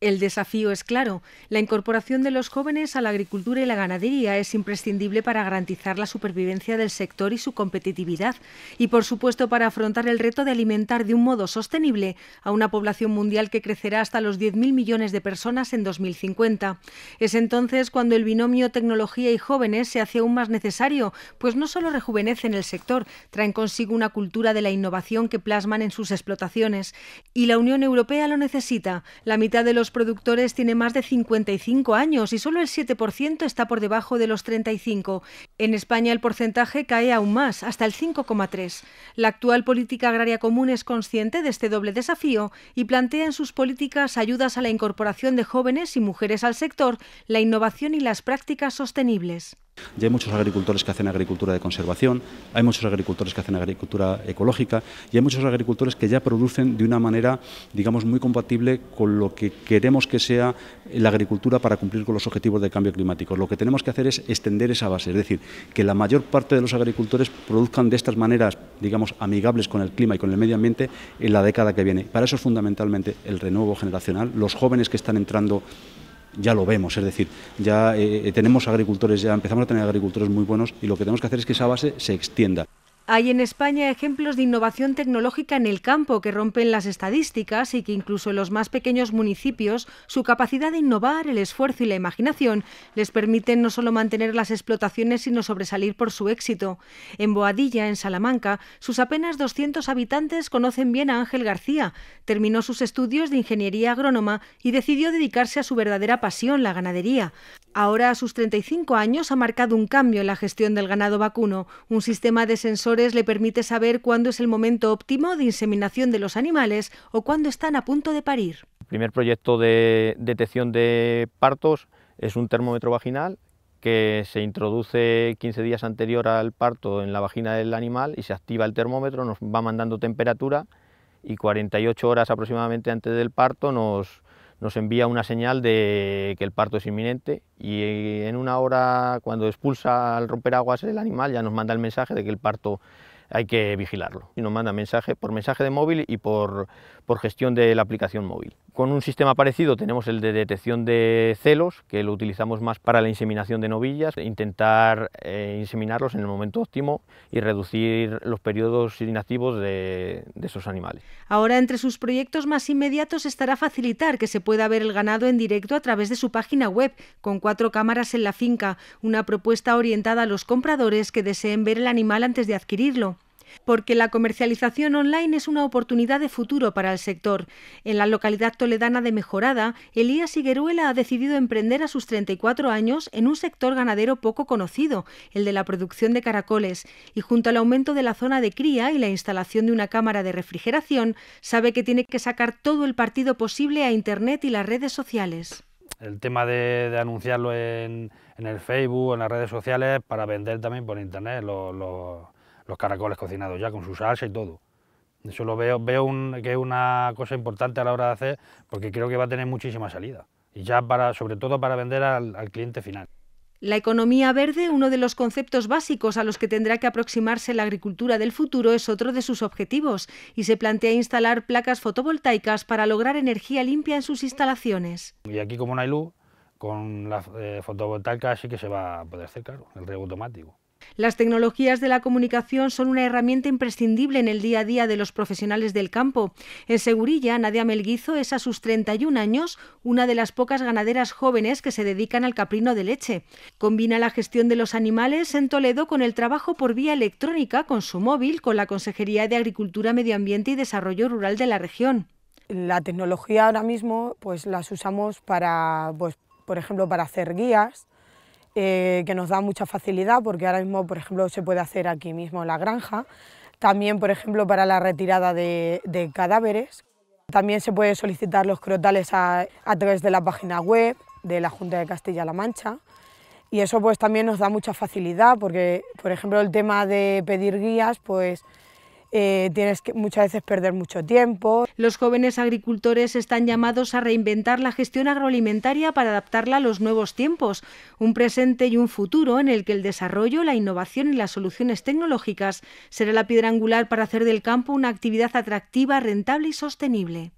El desafío es claro. La incorporación de los jóvenes a la agricultura y la ganadería es imprescindible para garantizar la supervivencia del sector y su competitividad, y por supuesto para afrontar el reto de alimentar de un modo sostenible a una población mundial que crecerá hasta los 10.000 millones de personas en 2050. Es entonces cuando el binomio tecnología y jóvenes se hace aún más necesario, pues no solo rejuvenecen el sector, traen consigo una cultura de la innovación que plasman en sus explotaciones, y la Unión Europea lo necesita. La mitad de los productores tiene más de 55 años y solo el 7% está por debajo de los 35. En España el porcentaje cae aún más, hasta el 5,3. La actual política agraria común es consciente de este doble desafío y plantea en sus políticas ayudas a la incorporación de jóvenes y mujeres al sector, la innovación y las prácticas sostenibles. Ya hay muchos agricultores que hacen agricultura de conservación, hay muchos agricultores que hacen agricultura ecológica y hay muchos agricultores que ya producen de una manera, digamos, muy compatible con lo que queremos que sea la agricultura para cumplir con los objetivos de cambio climático. Lo que tenemos que hacer es extender esa base, es decir, que la mayor parte de los agricultores produzcan de estas maneras, digamos, amigables con el clima y con el medio ambiente en la década que viene. Para eso es fundamentalmente el renuevo generacional, los jóvenes que están entrando ya lo vemos, es decir, ya eh, eh, tenemos agricultores, ya empezamos a tener agricultores muy buenos y lo que tenemos que hacer es que esa base se extienda. Hay en España ejemplos de innovación tecnológica en el campo que rompen las estadísticas y que incluso en los más pequeños municipios su capacidad de innovar, el esfuerzo y la imaginación les permiten no solo mantener las explotaciones sino sobresalir por su éxito. En Boadilla, en Salamanca, sus apenas 200 habitantes conocen bien a Ángel García. Terminó sus estudios de ingeniería agrónoma y decidió dedicarse a su verdadera pasión, la ganadería. Ahora, a sus 35 años, ha marcado un cambio en la gestión del ganado vacuno, un sistema de sensores le permite saber cuándo es el momento óptimo de inseminación de los animales o cuándo están a punto de parir. El primer proyecto de detección de partos es un termómetro vaginal que se introduce 15 días anterior al parto en la vagina del animal y se activa el termómetro, nos va mandando temperatura y 48 horas aproximadamente antes del parto nos, nos envía una señal de que el parto es inminente y eh, en una hora, cuando expulsa al romper aguas el animal, ya nos manda el mensaje de que el parto hay que vigilarlo. Y nos manda mensaje por mensaje de móvil y por, por gestión de la aplicación móvil. Con un sistema parecido tenemos el de detección de celos, que lo utilizamos más para la inseminación de novillas, intentar eh, inseminarlos en el momento óptimo y reducir los periodos inactivos de esos animales. Ahora, entre sus proyectos más inmediatos estará facilitar que se pueda ver el ganado en directo a través de su página web, con cuatro cámaras en la finca, una propuesta orientada a los compradores que deseen ver el animal antes de adquirirlo porque la comercialización online es una oportunidad de futuro para el sector. En la localidad toledana de Mejorada, Elías Higueruela ha decidido emprender a sus 34 años en un sector ganadero poco conocido, el de la producción de caracoles, y junto al aumento de la zona de cría y la instalación de una cámara de refrigeración, sabe que tiene que sacar todo el partido posible a Internet y las redes sociales el tema de, anunciarlo en, el Facebook, en las redes sociales, para vender también por internet los, los, los caracoles cocinados ya con su salsa y todo. Eso lo veo, veo que es una cosa importante a la hora de hacer porque creo que va a tener muchísima salida y ya para, sobre todo para vender al, cliente final. La economía verde, uno de los conceptos básicos a los que tendrá que aproximarse la agricultura del futuro, es otro de sus objetivos y se plantea instalar placas fotovoltaicas para lograr energía limpia en sus instalaciones. Y aquí como no con la fotovoltaicas eh, fotovoltaica sí que se va a poder hacer, caro el riego automático. Las tecnologías de la comunicación son una herramienta imprescindible en el día a día de los profesionales del campo. En Segurilla, Nadia Melguizo es a sus 31 años una de las pocas ganaderas jóvenes que se dedican al caprino de leche. Combina la gestión de los animales en Toledo con el trabajo por vía electrónica con su móvil con la Consejería de Agricultura, Medio Ambiente y Desarrollo Rural de la región. La tecnología ahora mismo pues las usamos para pues, por ejemplo para hacer guías, eh, que nos da mucha facilidad porque ahora mismo, por ejemplo, se puede hacer aquí mismo en la granja, también, por ejemplo, para la retirada de, cadáveres. También se puede solicitar los crotales a, a través de la página web de la Junta de Castilla-La Mancha y eso pues también nos da mucha facilidad porque, por ejemplo, el tema de pedir guías, pues eh, tienes que muchas veces perder mucho tiempo. Los jóvenes agricultores están llamados a reinventar la gestión agroalimentaria para adaptarla a los nuevos tiempos, un presente y un futuro en el que el desarrollo, la innovación y las soluciones tecnológicas será la piedra angular para hacer del campo una actividad atractiva, rentable y sostenible.